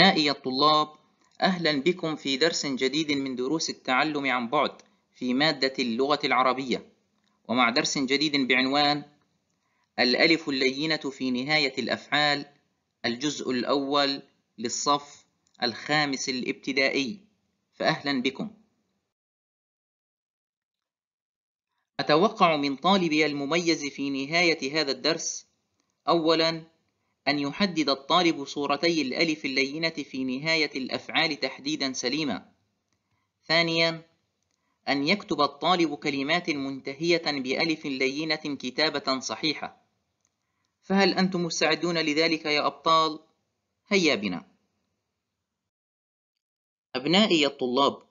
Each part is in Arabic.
أبنائي الطلاب أهلا بكم في درس جديد من دروس التعلم عن بعد في مادة اللغة العربية ومع درس جديد بعنوان الألف اللينة في نهاية الأفعال الجزء الأول للصف الخامس الابتدائي فأهلا بكم أتوقع من طالبي المميز في نهاية هذا الدرس أولاً أن يحدد الطالب صورتي الألف اللينة في نهاية الأفعال تحديدا سليما. ثانيا أن يكتب الطالب كلمات منتهية بألف لينة كتابة صحيحة. فهل أنتم مستعدون لذلك يا أبطال؟ هيا بنا. أبنائي الطلاب،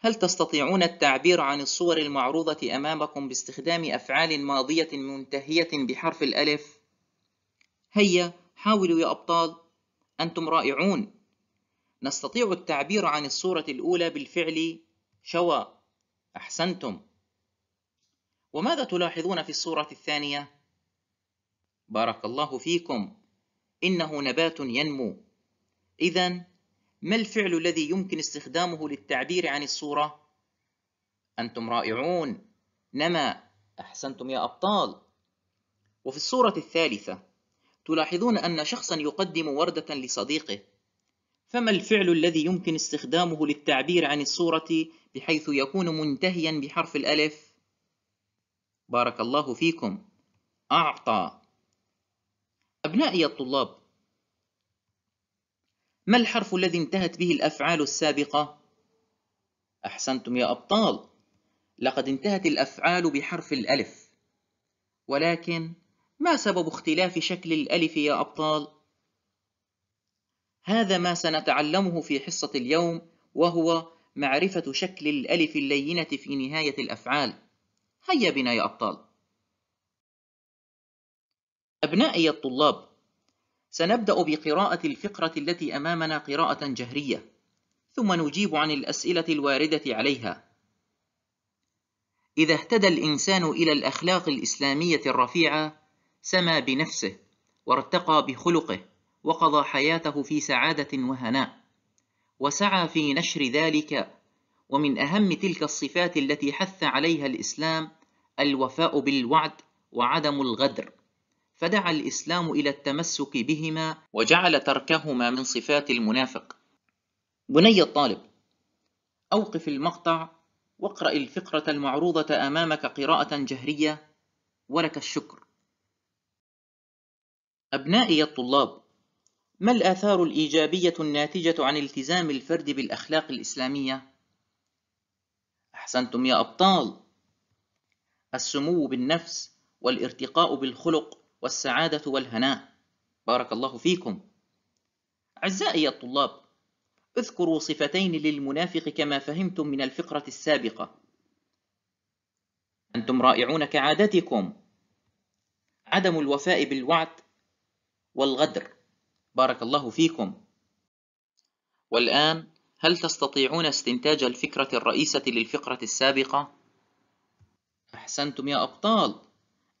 هل تستطيعون التعبير عن الصور المعروضة أمامكم باستخدام أفعال ماضية منتهية بحرف الألف؟ هيا حاولوا يا أبطال أنتم رائعون نستطيع التعبير عن الصورة الأولى بالفعل شوى أحسنتم وماذا تلاحظون في الصورة الثانية؟ بارك الله فيكم إنه نبات ينمو إذا ما الفعل الذي يمكن استخدامه للتعبير عن الصورة؟ أنتم رائعون نما أحسنتم يا أبطال وفي الصورة الثالثة تلاحظون أن شخصا يقدم وردة لصديقه فما الفعل الذي يمكن استخدامه للتعبير عن الصورة بحيث يكون منتهيا بحرف الألف؟ بارك الله فيكم أعطى أبنائي الطلاب ما الحرف الذي انتهت به الأفعال السابقة؟ أحسنتم يا أبطال لقد انتهت الأفعال بحرف الألف ولكن ما سبب اختلاف شكل الألف يا أبطال؟ هذا ما سنتعلمه في حصة اليوم وهو معرفة شكل الألف اللينة في نهاية الأفعال هيا بنا يا أبطال أبنائي الطلاب سنبدأ بقراءة الفقرة التي أمامنا قراءة جهرية ثم نجيب عن الأسئلة الواردة عليها إذا اهتدى الإنسان إلى الأخلاق الإسلامية الرفيعة سما بنفسه وارتقى بخلقه وقضى حياته في سعاده وهناء وسعى في نشر ذلك ومن اهم تلك الصفات التي حث عليها الاسلام الوفاء بالوعد وعدم الغدر فدعا الاسلام الى التمسك بهما وجعل تركهما من صفات المنافق بني الطالب اوقف المقطع واقرا الفقره المعروضه امامك قراءه جهريه ولك الشكر أبنائي الطلاب، ما الآثار الإيجابية الناتجة عن التزام الفرد بالأخلاق الإسلامية؟ أحسنتم يا أبطال! السمو بالنفس والارتقاء بالخلق والسعادة والهناء. بارك الله فيكم. أعزائي الطلاب، اذكروا صفتين للمنافق كما فهمتم من الفقرة السابقة. أنتم رائعون كعادتكم. عدم الوفاء بالوعد والغدر بارك الله فيكم والآن هل تستطيعون استنتاج الفكرة الرئيسة للفقرة السابقة؟ أحسنتم يا أبطال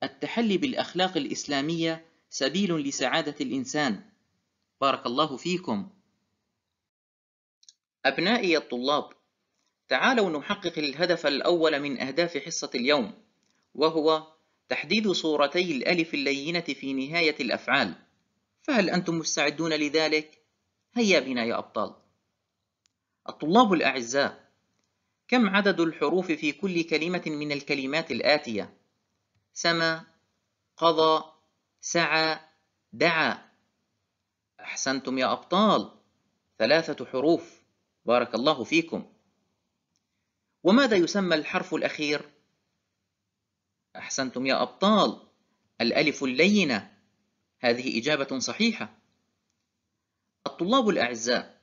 التحلي بالأخلاق الإسلامية سبيل لسعادة الإنسان بارك الله فيكم أبنائي الطلاب تعالوا نحقق الهدف الأول من أهداف حصة اليوم وهو تحديد صورتي الألف اللينة في نهاية الأفعال فهل أنتم مستعدون لذلك؟ هيا بنا يا أبطال الطلاب الأعزاء كم عدد الحروف في كل كلمة من الكلمات الآتية؟ سما قضى سعى دعا أحسنتم يا أبطال ثلاثة حروف بارك الله فيكم وماذا يسمى الحرف الأخير؟ أحسنتم يا أبطال الألف اللينة هذه إجابة صحيحة الطلاب الأعزاء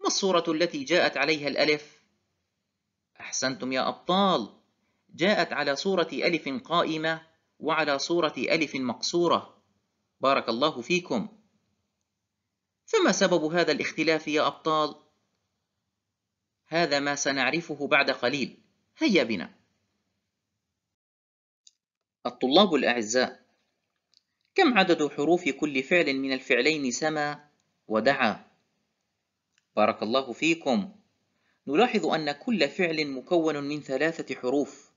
ما الصورة التي جاءت عليها الألف؟ أحسنتم يا أبطال جاءت على صورة ألف قائمة وعلى صورة ألف مقصورة بارك الله فيكم فما سبب هذا الاختلاف يا أبطال؟ هذا ما سنعرفه بعد قليل هيا بنا الطلاب الأعزاء كم عدد حروف كل فعل من الفعلين سما ودعا بارك الله فيكم نلاحظ أن كل فعل مكون من ثلاثة حروف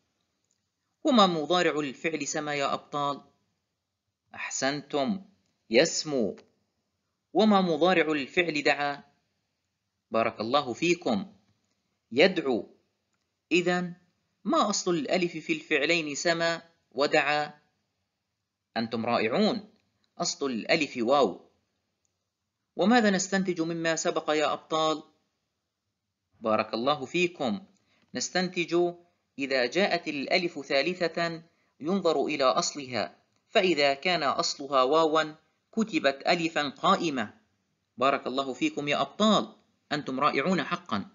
وما مضارع الفعل سما يا أبطال؟ أحسنتم يسمو وما مضارع الفعل دعا؟ بارك الله فيكم يدعو إذا ما أصل الألف في الفعلين سما ودعا؟ أنتم رائعون أصل الألف واو وماذا نستنتج مما سبق يا أبطال؟ بارك الله فيكم نستنتج إذا جاءت الألف ثالثة ينظر إلى أصلها فإذا كان أصلها واوا كتبت ألفا قائمة بارك الله فيكم يا أبطال أنتم رائعون حقا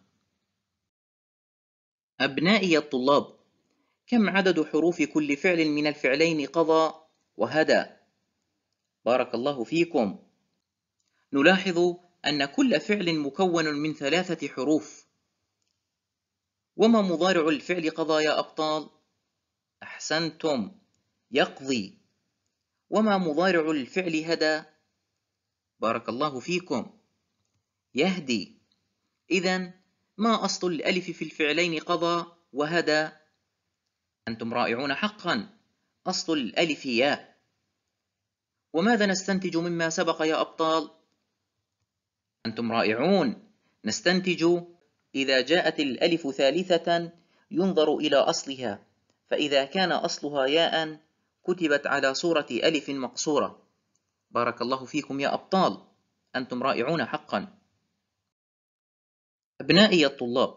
أبنائي الطلاب كم عدد حروف كل فعل من الفعلين قضى وهدى بارك الله فيكم نلاحظ أن كل فعل مكون من ثلاثة حروف وما مضارع الفعل قضى يا أبطال؟ أحسنتم يقضي وما مضارع الفعل هدى؟ بارك الله فيكم يهدي إذا ما أصل الألف في الفعلين قضى وهدى؟ أنتم رائعون حقا أصل الألف ياء وماذا نستنتج مما سبق يا أبطال؟ أنتم رائعون نستنتج إذا جاءت الألف ثالثة ينظر إلى أصلها فإذا كان أصلها ياء كتبت على صورة ألف مقصورة بارك الله فيكم يا أبطال أنتم رائعون حقا أبنائي الطلاب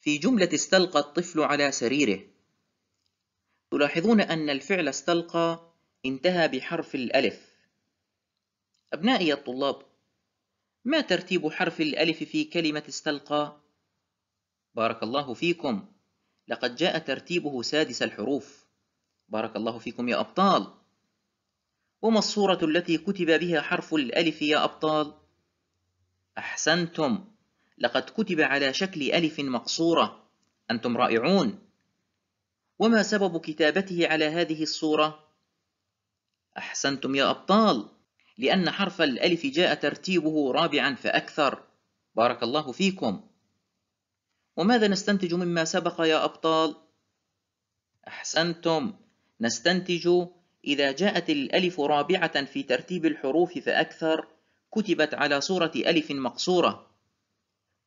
في جملة استلقى الطفل على سريره تلاحظون أن الفعل استلقى انتهى بحرف الألف أبنائي الطلاب ما ترتيب حرف الألف في كلمة استلقى؟ بارك الله فيكم لقد جاء ترتيبه سادس الحروف بارك الله فيكم يا أبطال وما الصورة التي كتب بها حرف الألف يا أبطال؟ أحسنتم لقد كتب على شكل ألف مقصورة أنتم رائعون وما سبب كتابته على هذه الصورة؟ أحسنتم يا أبطال لأن حرف الألف جاء ترتيبه رابعا فأكثر بارك الله فيكم وماذا نستنتج مما سبق يا أبطال؟ أحسنتم نستنتج إذا جاءت الألف رابعة في ترتيب الحروف فأكثر كتبت على صورة ألف مقصورة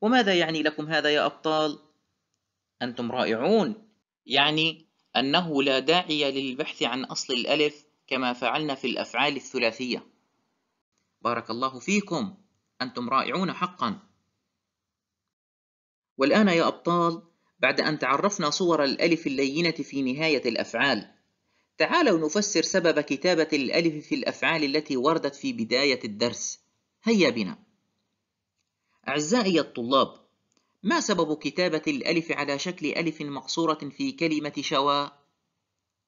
وماذا يعني لكم هذا يا أبطال؟ أنتم رائعون يعني أنه لا داعي للبحث عن أصل الألف كما فعلنا في الأفعال الثلاثية بارك الله فيكم أنتم رائعون حقا والآن يا أبطال بعد أن تعرفنا صور الألف اللينة في نهاية الأفعال تعالوا نفسر سبب كتابة الألف في الأفعال التي وردت في بداية الدرس هيا بنا أعزائي الطلاب ما سبب كتابة الألف على شكل ألف مقصورة في كلمة شواء؟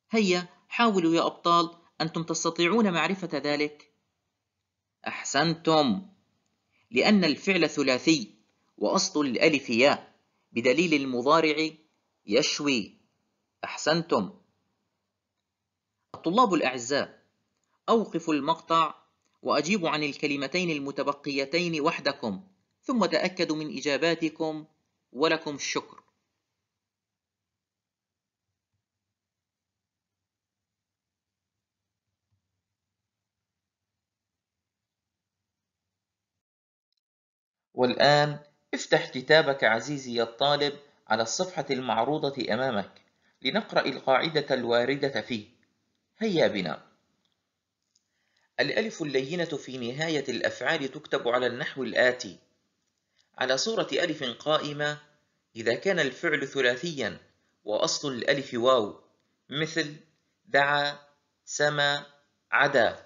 هيا حاولوا يا أبطال أنتم تستطيعون معرفة ذلك؟ أحسنتم لأن الفعل ثلاثي وأصل الألف ياء بدليل المضارع يشوي أحسنتم الطلاب الأعزاء أوقفوا المقطع وأجيبوا عن الكلمتين المتبقيتين وحدكم ثم تأكدوا من إجاباتكم ولكم الشكر والآن افتح كتابك عزيزي الطالب على الصفحة المعروضة أمامك لنقرأ القاعدة الواردة فيه هيا بنا الألف اللينة في نهاية الأفعال تكتب على النحو الآتي على صورة ألف قائمة إذا كان الفعل ثلاثيا وأصل الألف واو مثل دعا سما عدا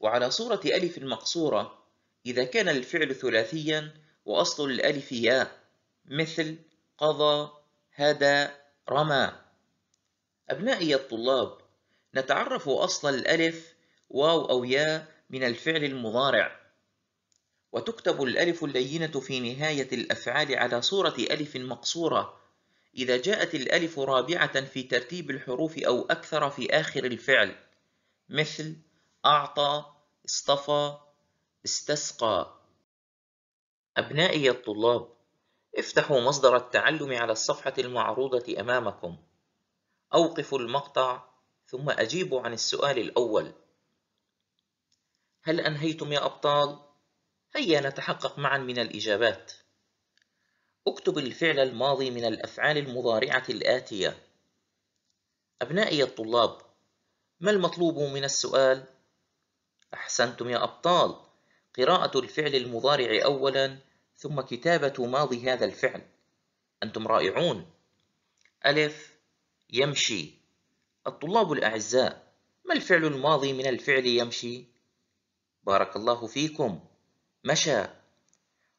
وعلى صورة ألف مقصورة إذا كان الفعل ثلاثيا وأصل الألف ياء مثل قضى هدى رمى أبنائي الطلاب نتعرف أصل الألف واو أو ياء من الفعل المضارع وتكتب الألف اللينة في نهاية الأفعال على صورة ألف مقصورة إذا جاءت الألف رابعة في ترتيب الحروف أو أكثر في آخر الفعل مثل أعطى، اصطفى، استسقى أبنائي الطلاب افتحوا مصدر التعلم على الصفحة المعروضة أمامكم أوقفوا المقطع ثم أجيبوا عن السؤال الأول هل أنهيتم يا أبطال؟ هيا نتحقق معا من الإجابات اكتب الفعل الماضي من الأفعال المضارعة الآتية أبنائي الطلاب ما المطلوب من السؤال؟ أحسنتم يا أبطال قراءة الفعل المضارع أولا ثم كتابة ماضي هذا الفعل أنتم رائعون ألف يمشي الطلاب الأعزاء ما الفعل الماضي من الفعل يمشي؟ بارك الله فيكم مشى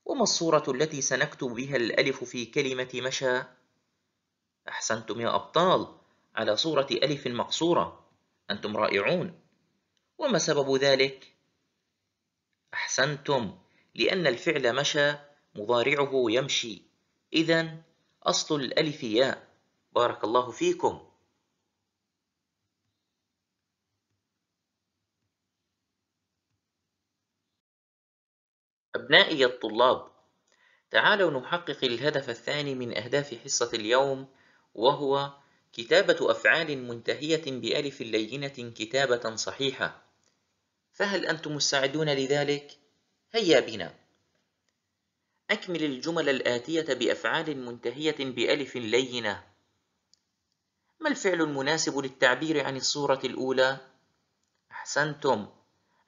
وما الصورة التي سنكتب بها الألف في كلمة مشى؟ أحسنتم يا أبطال على صورة ألف مقصورة أنتم رائعون وما سبب ذلك؟ أحسنتم لأن الفعل مشى مضارعه يمشي إذا أصل الألف ياء بارك الله فيكم أبنائي الطلاب تعالوا نحقق الهدف الثاني من أهداف حصة اليوم وهو كتابة أفعال منتهية بألف لينة كتابة صحيحة فهل أنتم مستعدون لذلك؟ هيا بنا أكمل الجمل الآتية بأفعال منتهية بألف لينة ما الفعل المناسب للتعبير عن الصورة الأولى؟ أحسنتم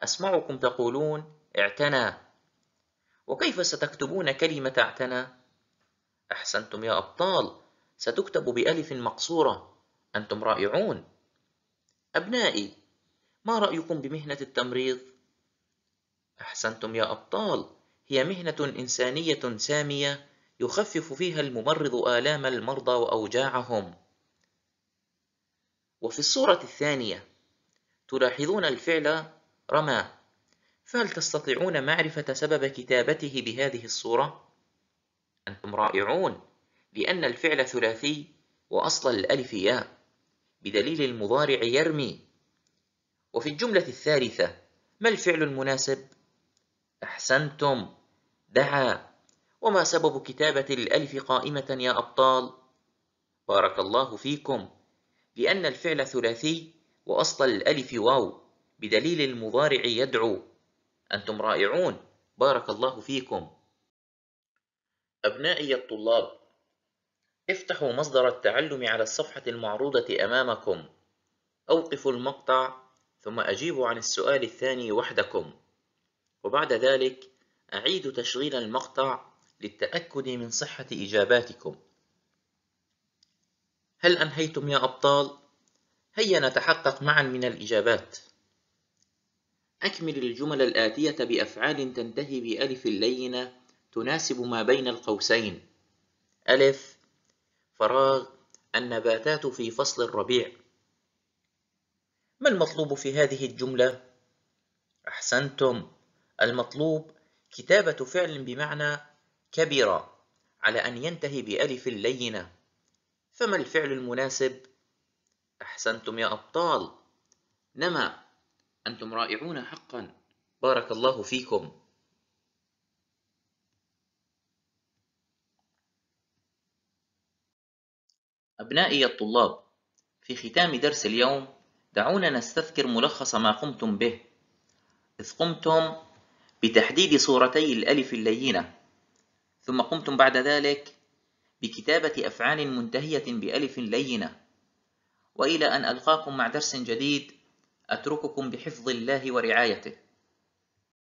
أسمعكم تقولون اعتنى وكيف ستكتبون كلمة اعتنى؟ أحسنتم يا أبطال ستكتب بألف مقصورة أنتم رائعون أبنائي ما رأيكم بمهنة التمريض؟ أحسنتم يا أبطال، هي مهنة إنسانية سامية يخفف فيها الممرض آلام المرضى وأوجاعهم. وفي الصورة الثانية تلاحظون الفعل رمى، فهل تستطيعون معرفة سبب كتابته بهذه الصورة؟ أنتم رائعون، لأن الفعل ثلاثي وأصل الألف ياء، بدليل المضارع يرمي وفي الجملة الثالثة ما الفعل المناسب؟ أحسنتم دعا وما سبب كتابة الألف قائمة يا أبطال؟ بارك الله فيكم لأن الفعل ثلاثي وأصل الألف واو بدليل المضارع يدعو أنتم رائعون بارك الله فيكم أبنائي الطلاب افتحوا مصدر التعلم على الصفحة المعروضة أمامكم أوقفوا المقطع ثم أجيب عن السؤال الثاني وحدكم وبعد ذلك أعيد تشغيل المقطع للتأكد من صحة إجاباتكم هل أنهيتم يا أبطال؟ هيا نتحقق معا من الإجابات أكمل الجمل الآتية بأفعال تنتهي بألف لينة تناسب ما بين القوسين ألف فراغ النباتات في فصل الربيع ما المطلوب في هذه الجملة؟ أحسنتم المطلوب كتابة فعل بمعنى كبيرة على أن ينتهي بألف لينة فما الفعل المناسب؟ أحسنتم يا أبطال نما أنتم رائعون حقا بارك الله فيكم أبنائي الطلاب في ختام درس اليوم دعونا نستذكر ملخص ما قمتم به إذ قمتم بتحديد صورتي الألف اللينة ثم قمتم بعد ذلك بكتابة أفعال منتهية بألف لينة وإلى أن ألقاكم مع درس جديد أترككم بحفظ الله ورعايته